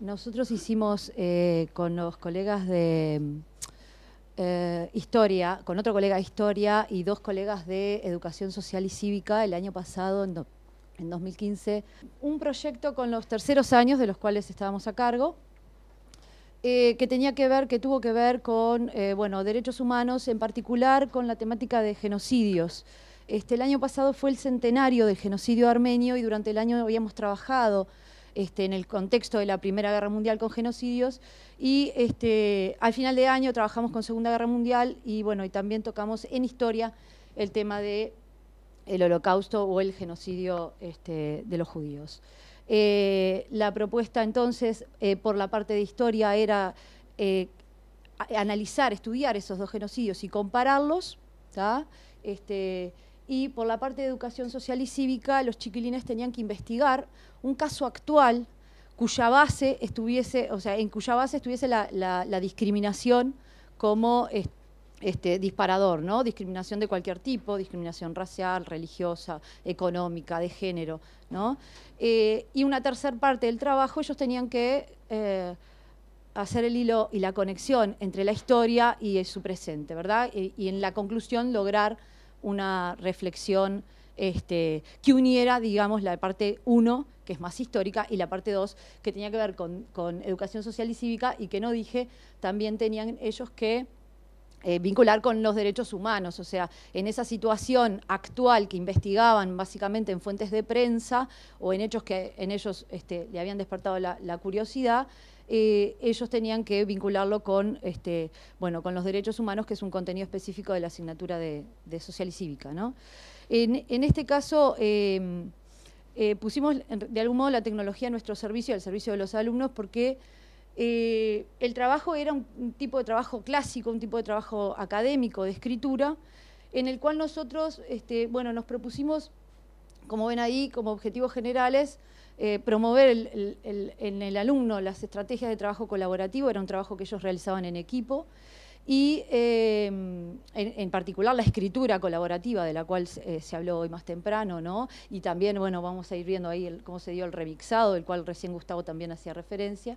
Nosotros hicimos eh, con los colegas de eh, Historia, con otro colega de Historia y dos colegas de Educación Social y Cívica el año pasado, en, 2015, un proyecto con los terceros años de los cuales estábamos a cargo. Eh, que tenía que ver, que tuvo que ver con derechos humanos, en particular con la temática de genocidios. Este, el año pasado fue el centenario del genocidio armenio y durante el año habíamos trabajado este, en el contexto de la Primera Guerra Mundial con genocidios. Y este, al final de año trabajamos con Segunda Guerra Mundial y bueno, y también tocamos en historia el tema de holocausto o el genocidio este, de los judíos. Eh, la propuesta entonces eh, por la parte de historia era eh, analizar, estudiar esos dos genocidios y compararlos, y por la parte de educación social y cívica los chiquilines tenían que investigar un caso actual cuya base estuviese, o sea, en cuya base estuviese la, discriminación como este, disparador, ¿no? Discriminación de cualquier tipo, discriminación racial, religiosa, económica, de género, eh, y una tercera parte del trabajo, ellos tenían que eh, hacer el hilo y la conexión entre la historia y su presente, ¿verdad? Eh, y en la conclusión lograr una reflexión este, que uniera, digamos, la parte 1, que es más histórica, y la parte 2, que tenía que ver con, educación social y cívica, y que no dije, también tenían ellos que eh, vincular con los derechos humanos. O sea, en esa situación actual que investigaban básicamente en fuentes de prensa o en hechos que en ellos este, le habían despertado la curiosidad, eh, ellos tenían que vincularlo con, este, con los derechos humanos, que es un contenido específico de la asignatura de, social y cívica. En, este caso, em, eh, pusimos de algún modo la tecnología a nuestro servicio, al servicio de los alumnos, porque eh, el trabajo era un, tipo de trabajo clásico, un tipo de trabajo académico, de escritura, en el cual nosotros este, bueno, nos propusimos como ven ahí, como objetivos generales, eh, promover en el alumno las estrategias de trabajo colaborativo, era un trabajo que ellos realizaban en equipo, y eh, en, particular la escritura colaborativa, de la cual eh, se habló hoy más temprano, ¿no? Y también, bueno, vamos a ir viendo ahí cómo se dio el remixado, del cual recién Gustavo también hacía referencia.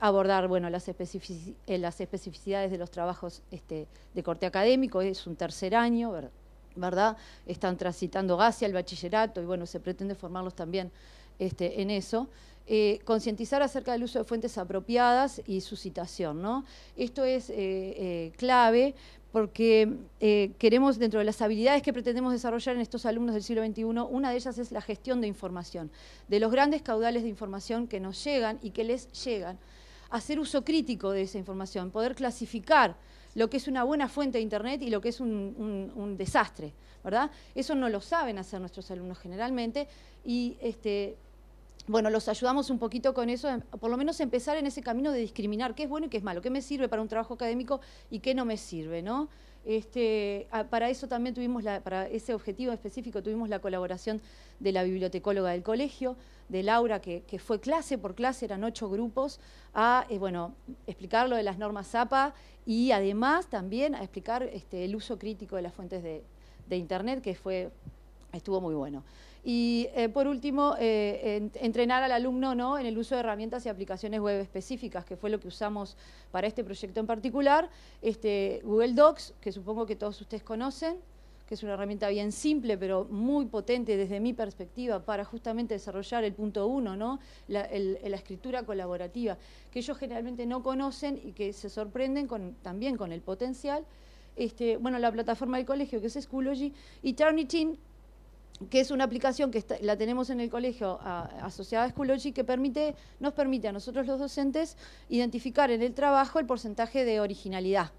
abordar bueno, las, especificidades de los trabajos este, de corte académico, es un tercer año, ¿verdad? ¿verdad? Están transitando hacia el bachillerato y bueno, se pretende formarlos también este, en eso. Eh, concientizar acerca del uso de fuentes apropiadas y su citación, Esto es eh, eh, clave porque queremos, dentro de las habilidades que pretendemos desarrollar en estos alumnos del siglo XXI, una de ellas es la gestión de información, de los grandes caudales de información que nos llegan y que les llegan hacer uso crítico de esa información, poder clasificar lo que es una buena fuente de Internet y lo que es un, desastre, ¿verdad? Eso no lo saben hacer nuestros alumnos generalmente y este, bueno, los ayudamos un poquito con eso, por lo menos empezar en ese camino de discriminar qué es bueno y qué es malo, qué me sirve para un trabajo académico y qué no me sirve, ¿no? Este, para eso también tuvimos, para ese objetivo específico, tuvimos la colaboración de la bibliotecóloga del colegio, de Laura, que, fue clase por clase, eran ocho grupos, a eh, bueno, explicar lo de las normas APA y además también a explicar este, el uso crítico de las fuentes de, de Internet, que fue, estuvo muy bueno. Y eh, por último, eh, entrenar al alumno ¿no? en el uso de herramientas y aplicaciones web específicas, que fue lo que usamos para este proyecto en particular. Este, Google Docs, que supongo que todos ustedes conocen, que es una herramienta bien simple, pero muy potente desde mi perspectiva para justamente desarrollar el punto uno, la, escritura colaborativa, que ellos generalmente no conocen y que se sorprenden también con el potencial. Este, bueno, la plataforma del colegio que es Schoology y Turnitin, que es una aplicación que la tenemos en el colegio asociada a Schoology que nos permite a nosotros los docentes identificar en el trabajo el porcentaje de originalidad.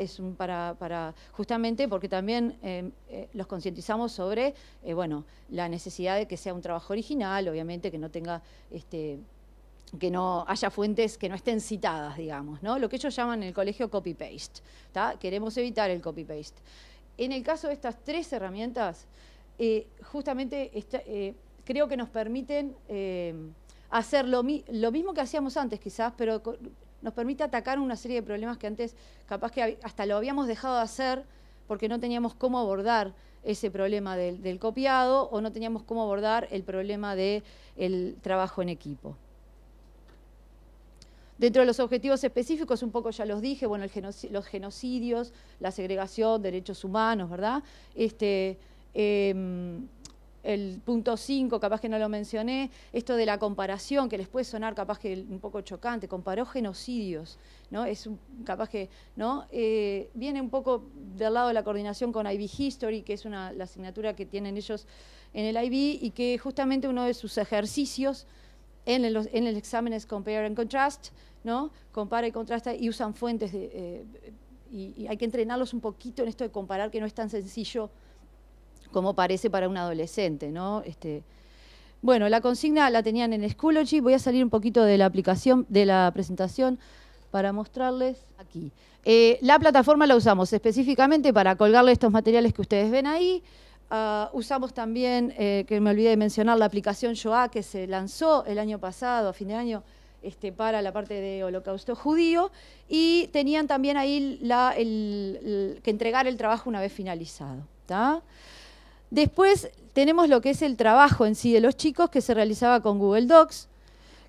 Es para, justamente porque también em, eh, los concientizamos sobre eh, bueno, la necesidad de que sea un trabajo original, obviamente que no tenga este, que no haya fuentes que no estén citadas, digamos, ¿no? Lo que ellos llaman en el colegio copy-paste. Queremos evitar el copy-paste. En el caso de estas tres herramientas, eh, justamente eh, creo que nos permiten eh, hacer lo, mismo que hacíamos antes quizás, pero nos permite atacar una serie de problemas que antes capaz que hasta lo habíamos dejado de hacer porque no teníamos cómo abordar ese problema del, copiado o no teníamos cómo abordar el problema del trabajo en equipo. Dentro de los objetivos específicos, un poco ya los dije, bueno, los genocidios, la segregación, derechos humanos, ¿verdad? Este, Em, el punto 5, capaz que no lo mencioné, esto de la comparación, que les puede sonar capaz que un poco chocante, comparó genocidios, ¿no? Es capaz que, ¿no? Eh, viene un poco del lado de la coordinación con IB History, que es una, la asignatura que tienen ellos en el IB y que justamente uno de sus ejercicios en el, examen es Compare and Contrast, ¿no? Compara y contrasta y usan fuentes de... Eh, y hay que entrenarlos un poquito en esto de comparar, que no es tan sencillo como parece para un adolescente, ¿no? Este, bueno, la consigna la tenían en Schoology, voy a salir un poquito de la aplicación, de la presentación para mostrarles aquí. Eh, la plataforma la usamos específicamente para colgarle estos materiales que ustedes ven ahí. Ah, usamos también, eh, que me olvidé de mencionar, la aplicación Yoa que se lanzó el año pasado, a fin de año, este, para la parte de holocausto judío. Y tenían también ahí que entregar el trabajo una vez finalizado. Después tenemos lo que es el trabajo en sí de los chicos que se realizaba con Google Docs,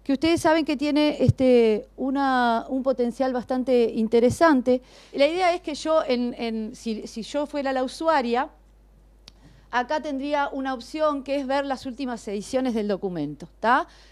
que ustedes saben que tiene este, un potencial bastante interesante. La idea es que yo, si, yo fuera la usuaria, acá tendría una opción que es ver las últimas ediciones del documento,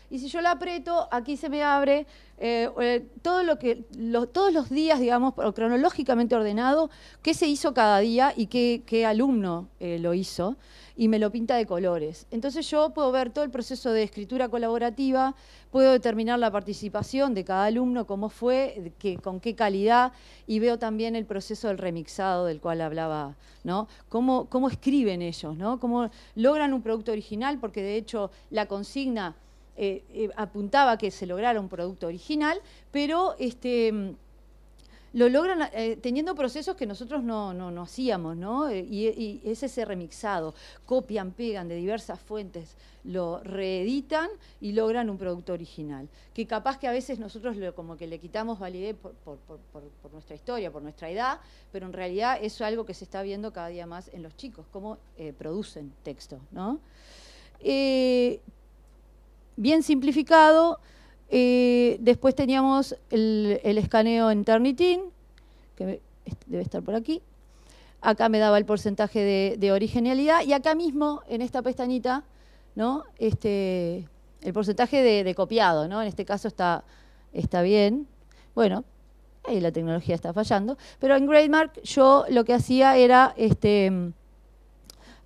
y si yo la aprieto, aquí se me abre eh, eh, todo lo que, todos los días, digamos, cronológicamente ordenado, qué se hizo cada día y qué, alumno eh, lo hizo, y me lo pinta de colores. Entonces yo puedo ver todo el proceso de escritura colaborativa, puedo determinar la participación de cada alumno, cómo fue, con qué calidad, y veo también el proceso del remixado del cual hablaba, ¿no? Cómo, cómo escriben ellos, ¿no? Cómo logran un producto original, porque de hecho la consigna eh, eh, apuntaba que se lograra un producto original, pero este, lo logran eh, teniendo procesos que nosotros no, no, hacíamos, ¿no? Y, es ese remixado. Copian, pegan de diversas fuentes, lo reeditan y logran un producto original. Que capaz que a veces nosotros lo, como que le quitamos validez por, nuestra historia, por nuestra edad, pero en realidad eso es algo que se está viendo cada día más en los chicos, cómo producen texto, ¿no? bien simplificado. Eh, después teníamos el, escaneo en Turnitin, que debe estar por aquí. Acá me daba el porcentaje de, originalidad y acá mismo, en esta pestañita, ¿no? este, el porcentaje de, copiado, ¿no? en este caso está, está bien. Bueno, ahí la tecnología está fallando, pero en Grademark yo lo que hacía era... Este,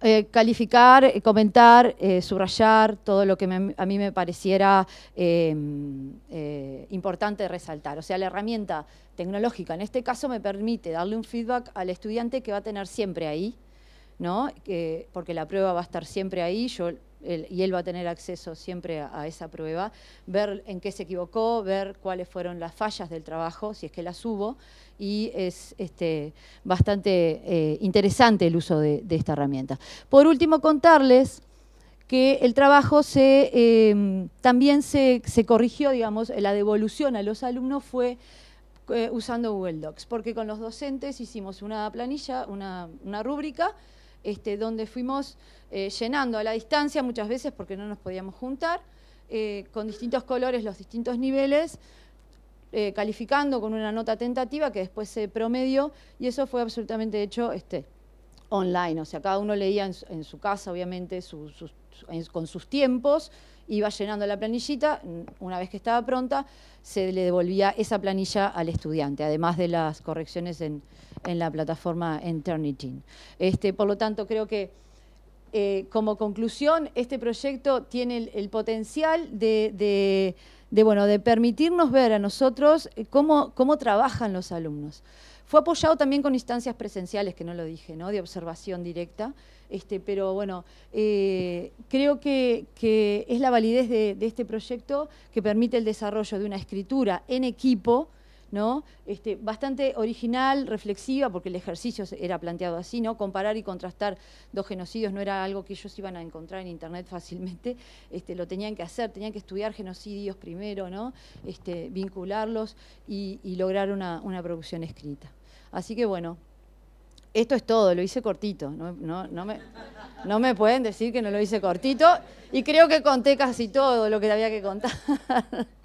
eh, calificar, eh, comentar, eh, subrayar todo lo que a mí me pareciera mm, importante resaltar. O sea, la herramienta tecnológica en este caso me permite darle un feedback al estudiante que va a tener siempre ahí porque la prueba va a estar siempre ahí, y él va a tener acceso siempre a, esa prueba, ver en qué se equivocó, ver cuáles fueron las fallas del trabajo, si es que las hubo, y es este, bastante eh, interesante el uso de, esta herramienta. Por último, contarles que el trabajo em, también se, corrigió, digamos, la devolución a los alumnos fue eh, usando Google Docs, porque con los docentes hicimos una planilla, una rúbrica, este, donde fuimos eh, llenando a la distancia muchas veces porque no nos podíamos juntar, eh, con distintos colores los distintos niveles, eh, calificando con una nota tentativa que después se promedió y eso fue absolutamente hecho este, online, o sea, cada uno leía en su, casa, obviamente, con sus tiempos, iba llenando la planillita, mm, una vez que estaba pronta, se le devolvía esa planilla al estudiante, además de las correcciones en, en la plataforma Eternity, este, por lo tanto, creo que eh, como conclusión, este proyecto tiene el, potencial de, permitirnos ver a nosotros eh, cómo, trabajan los alumnos. Fue apoyado también con instancias presenciales, que no lo dije, ¿no? de observación directa, este, pero bueno, eh, creo que, es la validez de este proyecto que permite el desarrollo de una escritura en equipo, ¿no? Este, bastante original, reflexiva, porque el ejercicio era planteado así, ¿no? Comparar y contrastar dos genocidios no era algo que ellos iban a encontrar en internet fácilmente, este, lo tenían que hacer, tenían que estudiar genocidios primero, ¿no? Este, vincularlos y, lograr una, producción escrita. Así que bueno. Esto es todo, lo hice cortito, no, no, me, no me pueden decir que no lo hice cortito y creo que conté casi todo lo que había que contar.